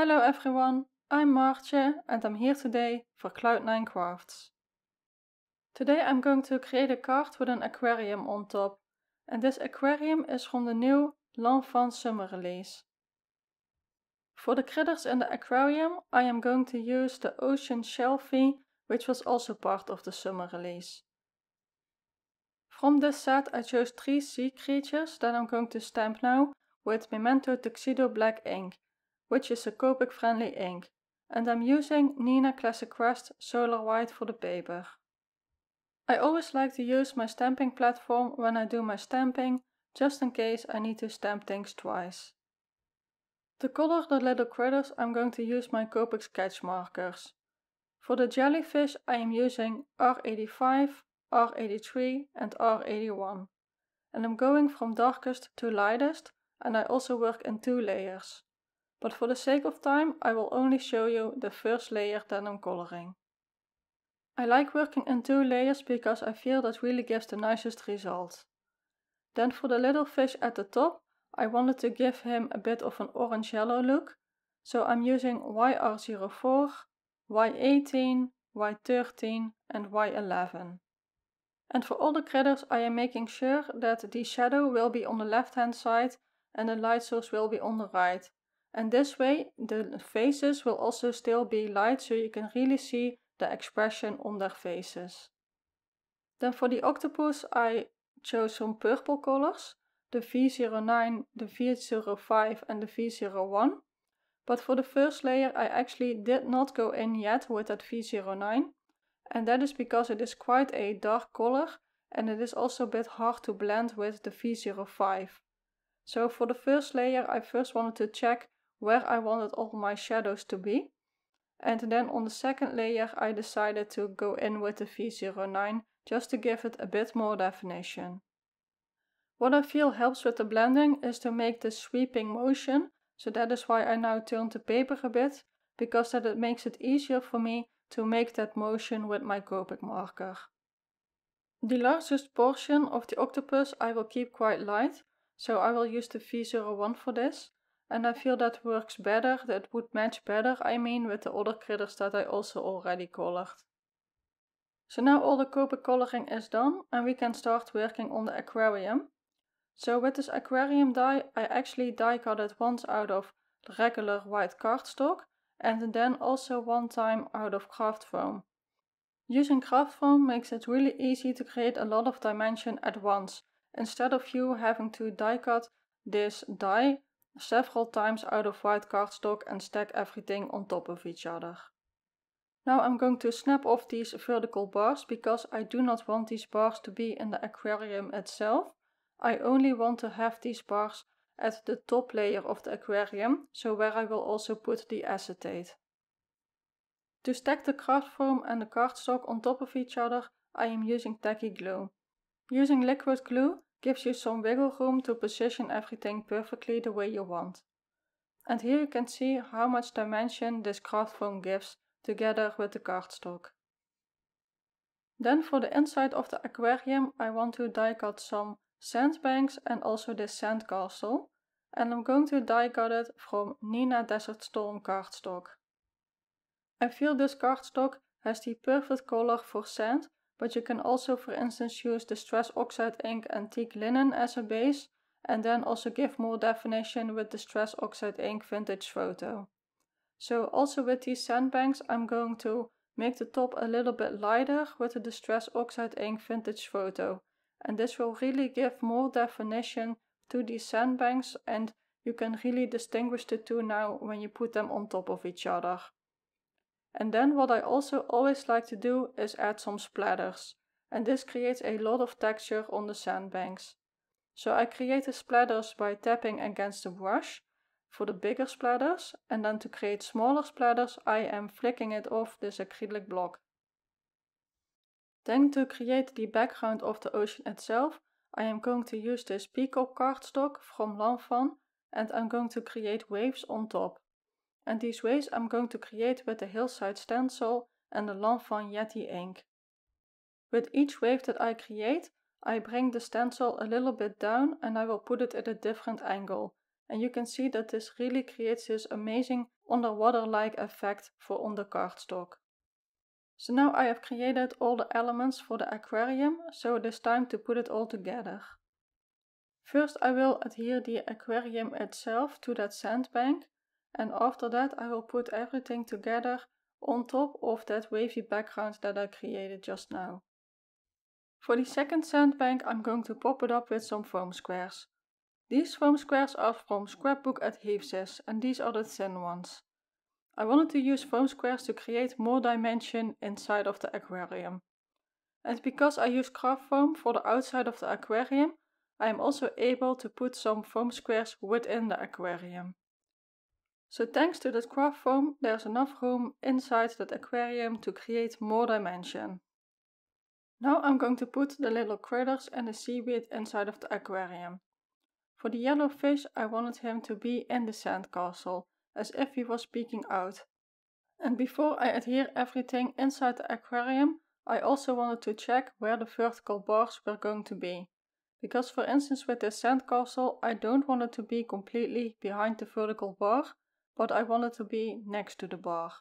Hello everyone, I'm Martje and I'm here today for Cloud9 Crafts. Today I'm going to create a card with an aquarium on top and this aquarium is from the new L'Enfant Summer release. For the critters in the aquarium I am going to use the ocean shelfie which was also part of the summer release. From this set I chose three sea creatures that I'm going to stamp now with Memento Tuxedo Black ink which is a Copic friendly ink, and I'm using Nina Classic Crest Solar White for the paper. I always like to use my stamping platform when I do my stamping, just in case I need to stamp things twice. To color the little critters I'm going to use my Copic sketch markers. For the jellyfish I am using R85, R83 and R81. And I'm going from darkest to lightest and I also work in two layers but for the sake of time I will only show you the first layer denim coloring. I like working in two layers because I feel that really gives the nicest result. Then for the little fish at the top, I wanted to give him a bit of an orange yellow look, so I'm using YR04, Y18, Y13 and Y11. And for all the critters I am making sure that the shadow will be on the left hand side and the light source will be on the right, and this way the faces will also still be light so you can really see the expression on their faces. Then for the octopus I chose some purple colors, the V09, the V05 and the V01. But for the first layer I actually did not go in yet with that V09 and that is because it is quite a dark color and it is also a bit hard to blend with the V05. So for the first layer I first wanted to check where I wanted all my shadows to be. And then on the second layer, I decided to go in with the V09 just to give it a bit more definition. What I feel helps with the blending is to make the sweeping motion, so that is why I now turn the paper a bit, because that it makes it easier for me to make that motion with my Copic marker. The largest portion of the octopus I will keep quite light, so I will use the V01 for this, and I feel that works better, that would match better, I mean, with the other critters that I also already colored. So now all the copper coloring is done and we can start working on the aquarium. So with this aquarium die, I actually die cut it once out of regular white cardstock and then also one time out of craft foam. Using craft foam makes it really easy to create a lot of dimension at once, instead of you having to die cut this die several times out of white cardstock and stack everything on top of each other. Now I'm going to snap off these vertical bars because I do not want these bars to be in the aquarium itself. I only want to have these bars at the top layer of the aquarium, so where I will also put the acetate. To stack the craft foam and the cardstock on top of each other, I am using tacky glue. Using liquid glue, gives you some wiggle room to position everything perfectly the way you want. And here you can see how much dimension this craft foam gives together with the cardstock. Then for the inside of the aquarium I want to die cut some sandbanks and also this sand castle, and I'm going to die cut it from Nina Desert Storm cardstock. I feel this cardstock has the perfect color for sand but you can also, for instance, use the stress oxide ink antique linen as a base and then also give more definition with the stress oxide ink vintage photo. So also with these sandbanks, I'm going to make the top a little bit lighter with the distress oxide ink vintage photo. And this will really give more definition to these sandbanks and you can really distinguish the two now when you put them on top of each other. And then what I also always like to do is add some splatters, and this creates a lot of texture on the sandbanks. So I create the splatters by tapping against the brush for the bigger splatters, and then to create smaller splatters I am flicking it off this acrylic block. Then to create the background of the ocean itself, I am going to use this peacock cardstock from Lanfan and I'm going to create waves on top and these ways I'm going to create with the hillside stencil and the Lanvin Yeti ink. With each wave that I create, I bring the stencil a little bit down and I will put it at a different angle. And you can see that this really creates this amazing underwater-like effect for on the cardstock. So now I have created all the elements for the aquarium, so it is time to put it all together. First I will adhere the aquarium itself to that sandbank and after that I will put everything together on top of that wavy background that I created just now. For the second sandbank I'm going to pop it up with some foam squares. These foam squares are from Scrapbook Adhesives and these are the thin ones. I wanted to use foam squares to create more dimension inside of the aquarium. And because I use craft foam for the outside of the aquarium, I am also able to put some foam squares within the aquarium. So thanks to that craft foam, there's enough room inside that aquarium to create more dimension. Now I'm going to put the little critters and the seaweed inside of the aquarium. For the yellow fish I wanted him to be in the sandcastle, as if he was peeking out. And before I adhere everything inside the aquarium, I also wanted to check where the vertical bars were going to be. Because for instance with this sandcastle I don't want it to be completely behind the vertical bar, but I wanted to be next to the bar.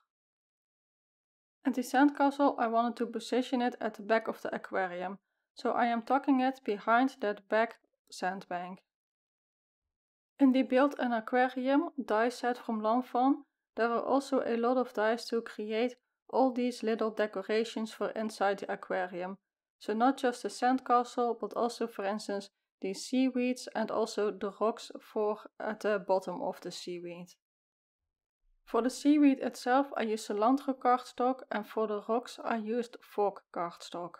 And the sandcastle, I wanted to position it at the back of the aquarium, so I am tucking it behind that back sandbank. And they built an aquarium, die set from Lanfan. There are also a lot of dies to create all these little decorations for inside the aquarium. So not just the sandcastle, but also for instance the seaweeds and also the rocks for at the bottom of the seaweed. For the seaweed itself, I use cilantro cardstock, and for the rocks, I used fork cardstock.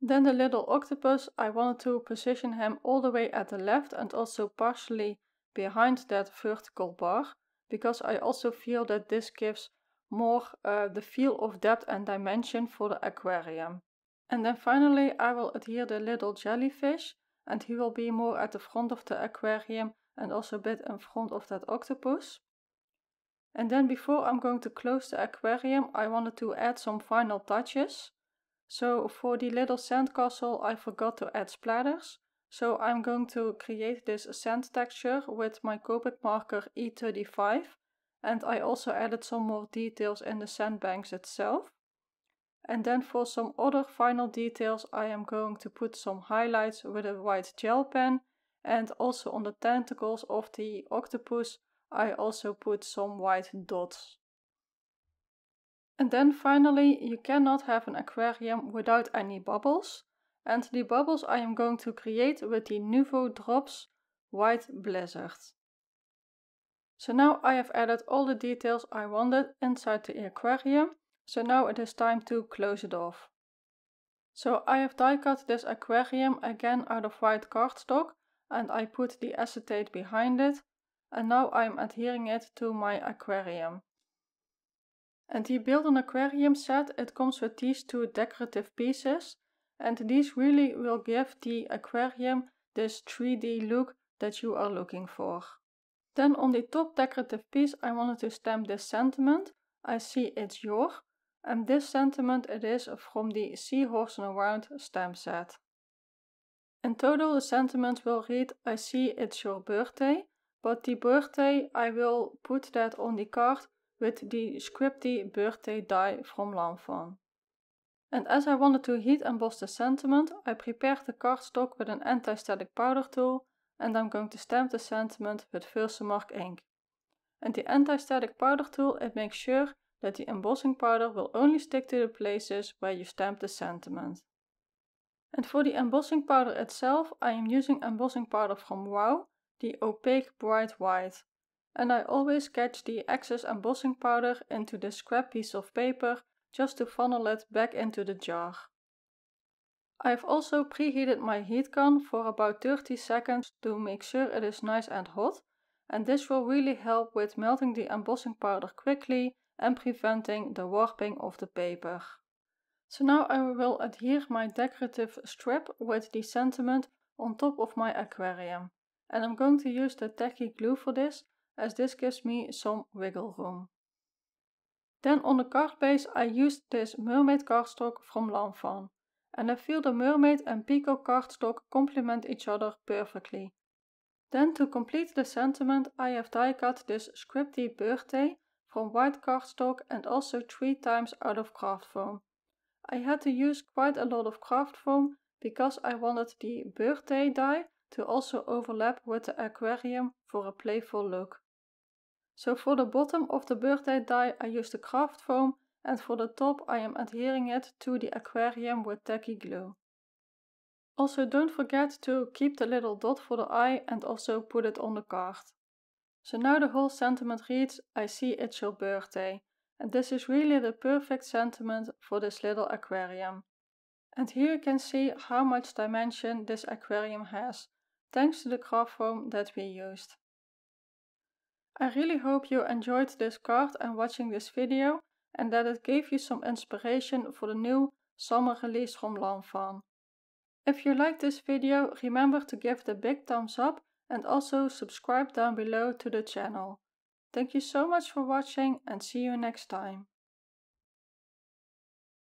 Then the little octopus, I wanted to position him all the way at the left and also partially behind that vertical bar, because I also feel that this gives more uh, the feel of depth and dimension for the aquarium. And then finally, I will adhere the little jellyfish, and he will be more at the front of the aquarium and also a bit in front of that octopus. And then before I'm going to close the aquarium, I wanted to add some final touches. So for the little sandcastle, I forgot to add splatters. So I'm going to create this sand texture with my Copic marker E35. And I also added some more details in the sandbanks itself. And then for some other final details, I am going to put some highlights with a white gel pen. And also on the tentacles of the octopus, I also put some white dots. And then finally, you cannot have an aquarium without any bubbles. And the bubbles I am going to create with the Nuvo Drops White Blizzard. So now I have added all the details I wanted inside the aquarium. So now it is time to close it off. So I have die cut this aquarium again out of white cardstock and I put the acetate behind it and now I'm adhering it to my aquarium. And you Build an Aquarium set, it comes with these two decorative pieces and these really will give the aquarium this 3D look that you are looking for. Then on the top decorative piece I wanted to stamp this sentiment, I see it's your, and this sentiment it is from the Seahorse and Around stamp set. In total the sentiment will read I see it's your birthday But the birthday, I will put that on the card with the scripty birthday die from Lanvin. And as I wanted to heat emboss the sentiment, I prepared the cardstock with an anti-static powder tool and I'm going to stamp the sentiment with Versamark ink. And the anti-static powder tool, it makes sure that the embossing powder will only stick to the places where you stamp the sentiment. And for the embossing powder itself, I am using embossing powder from WOW the opaque bright white, and I always catch the excess embossing powder into the scrap piece of paper just to funnel it back into the jar. I've also preheated my heat gun for about 30 seconds to make sure it is nice and hot, and this will really help with melting the embossing powder quickly and preventing the warping of the paper. So now I will adhere my decorative strip with the sentiment on top of my aquarium. And I'm going to use the tacky glue for this, as this gives me some wiggle room. Then on the card base I used this mermaid cardstock from Lanfan. And I feel the mermaid and peacock cardstock complement each other perfectly. Then to complete the sentiment I have die cut this scripty birthday from white cardstock and also three times out of craft foam. I had to use quite a lot of craft foam because I wanted the birthday die to also overlap with the aquarium for a playful look. So for the bottom of the birthday die I use the craft foam and for the top I am adhering it to the aquarium with tacky glue. Also don't forget to keep the little dot for the eye and also put it on the card. So now the whole sentiment reads, I see it's your birthday. And this is really the perfect sentiment for this little aquarium. And here you can see how much dimension this aquarium has thanks to the craft foam that we used. I really hope you enjoyed this card and watching this video and that it gave you some inspiration for the new summer release from Lanvin. If you liked this video, remember to give the big thumbs up and also subscribe down below to the channel. Thank you so much for watching and see you next time.